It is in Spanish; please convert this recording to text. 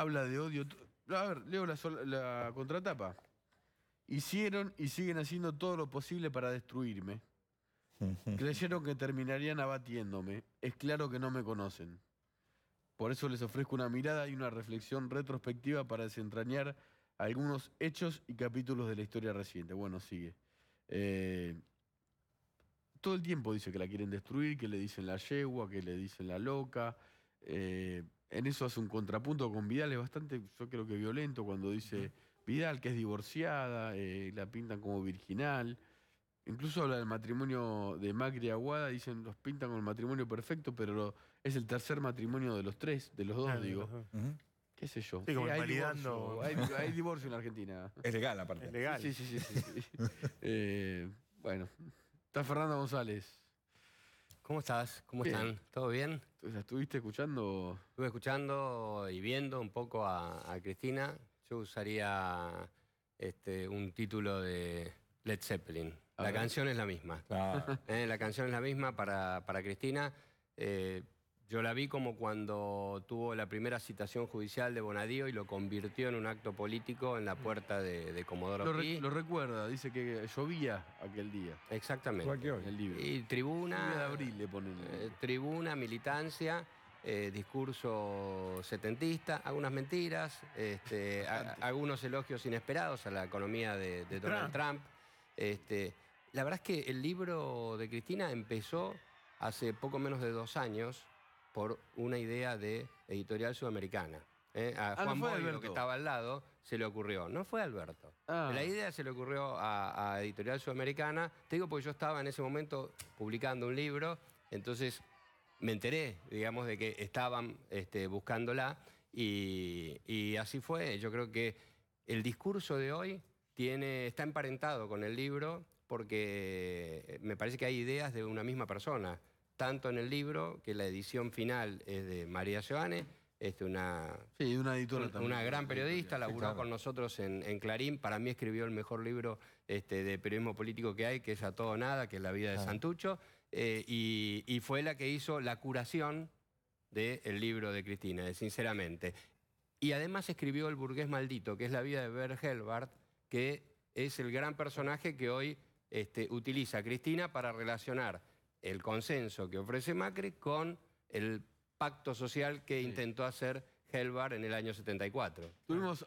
habla de odio. A ver, leo la, contratapa. Hicieron y siguen haciendo todo lo posible para destruirme. Creyeron que terminarían abatiéndome. Es claro que no me conocen. Por eso les ofrezco una mirada y una reflexión retrospectiva para desentrañar algunos hechos y capítulos de la historia reciente. Bueno, sigue. Eh, todo el tiempo dice que la quieren destruir, que le dicen la yegua, que le dicen la loca. Eh, en eso hace un contrapunto con Vidal, es bastante, yo creo que violento cuando dice Vidal que es divorciada, eh, la pintan como virginal. Incluso habla del matrimonio de Macri Aguada, dicen los pintan con el matrimonio perfecto, pero es el tercer matrimonio de los tres, de los dos, digo. ¿Qué sé yo? hay, divorcio, hay, divorcio en Argentina. Es legal, aparte. Es legal. Sí, sí, sí. Eh, bueno, está Fernando González. ¿Cómo estás? ¿Cómo están? ¿Todo bien? ¿Estuviste escuchando? Estuve escuchando y viendo un poco a, Cristina. Yo usaría este, un título de Led Zeppelin. la canción es la misma. Eh, la canción es la misma para, Cristina. Eh, yo la vi como cuando tuvo la primera citación judicial de Bonadío y lo convirtió en un acto político en la puerta de, Comodoro lo, lo recuerda, dice que llovía aquel día. Exactamente. el libro. Y tribuna. de abril le ponen. Eh, tribuna, militancia. Eh, discurso setentista, algunas mentiras, este, algunos elogios inesperados a la economía de, Donald Trump. Este, la verdad es que el libro de Cristina empezó hace poco menos de dos años, por una idea de editorial sudamericana. ¿eh? A ah, Juan no que estaba al lado, se le ocurrió. No fue Alberto. Ah. La idea se le ocurrió a, Editorial Sudamericana. Te digo porque yo estaba en ese momento publicando un libro, entonces me enteré, digamos, de que estaban este, buscándola y, y así fue. Yo creo que el discurso de hoy tiene, está emparentado con el libro porque me parece que hay ideas de una misma persona tanto en el libro, que la edición final es de María Giovanni, este, una, una, gran periodista, laburó con nosotros en, Clarín. Para mí escribió el mejor libro este, de periodismo político que hay, que es A Todo Nada, que es La vida de Santucho. Eh, y, fue la que hizo la curación del libro de Cristina, eh, Sinceramente. Y además escribió El burgués maldito, que es la vida de Bert Helbart, que es el gran personaje que hoy este, utiliza Cristina para relacionar el consenso que ofrece Macri con el pacto social que intentó hacer Helvar en el año 74. Tuvimos